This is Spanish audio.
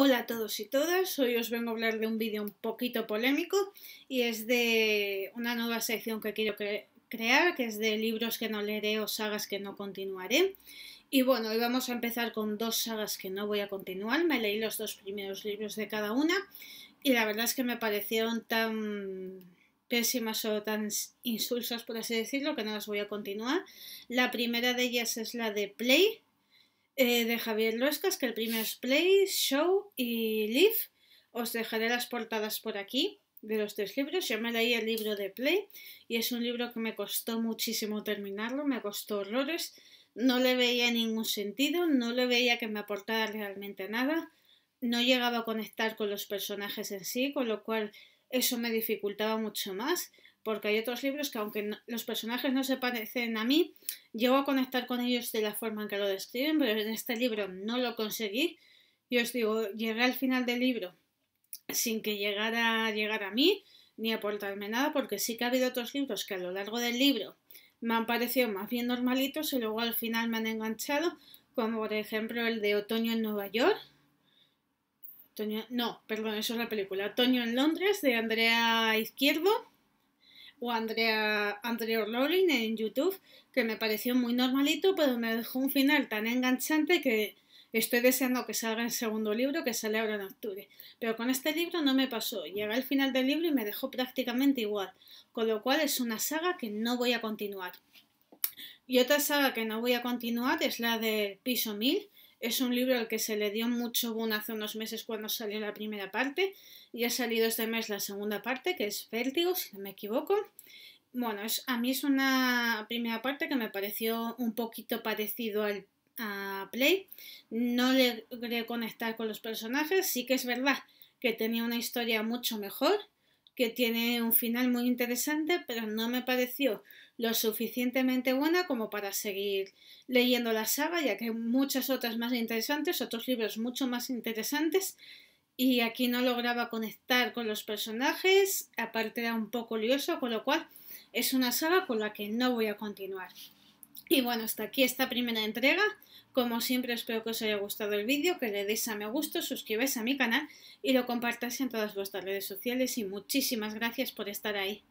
Hola a todos y todas, hoy os vengo a hablar de un vídeo un poquito polémico y es de una nueva sección que quiero crear, que es de libros que no leeré o sagas que no continuaré. Y bueno, hoy vamos a empezar con dos sagas que no voy a continuar, me leí los dos primeros libros de cada una y la verdad es que me parecieron tan pésimas o tan insulsas, por así decirlo, que no las voy a continuar. La primera de ellas es la de Play, eh, de Javier Loscas, que el primer es Play, Show y Live. Os dejaré las portadas por aquí de los tres libros. Yo me leí el libro de Play y es un libro que me costó muchísimo terminarlo, me costó horrores. No le veía ningún sentido, no le veía que me aportara realmente nada. No llegaba a conectar con los personajes en sí, con lo cual eso me dificultaba mucho más porque hay otros libros que aunque los personajes no se parecen a mí, llego a conectar con ellos de la forma en que lo describen, pero en este libro no lo conseguí. Y os digo, llegué al final del libro sin que llegara a llegar a mí ni aportarme nada, porque sí que ha habido otros libros que a lo largo del libro me han parecido más bien normalitos y luego al final me han enganchado, como por ejemplo el de Otoño en Nueva York. no, perdón, eso es la película. Otoño en Londres de Andrea Izquierdo o Andrea, Andrea en YouTube, que me pareció muy normalito, pero me dejó un final tan enganchante que estoy deseando que salga el segundo libro que sale ahora en octubre. Pero con este libro no me pasó, llegué al final del libro y me dejó prácticamente igual, con lo cual es una saga que no voy a continuar. Y otra saga que no voy a continuar es la de Piso 1000, es un libro al que se le dio mucho boom hace unos meses cuando salió la primera parte y ha salido este mes la segunda parte, que es Vértigo, si no me equivoco. Bueno, es, a mí es una primera parte que me pareció un poquito parecido al a Play. No le logré conectar con los personajes. Sí que es verdad que tenía una historia mucho mejor que tiene un final muy interesante, pero no me pareció lo suficientemente buena como para seguir leyendo la saga, ya que hay muchas otras más interesantes, otros libros mucho más interesantes, y aquí no lograba conectar con los personajes, aparte era un poco lioso, con lo cual es una saga con la que no voy a continuar. Y bueno, hasta aquí esta primera entrega. Como siempre espero que os haya gustado el vídeo, que le deis a me gusto, suscribáis a mi canal y lo compartáis en todas vuestras redes sociales y muchísimas gracias por estar ahí.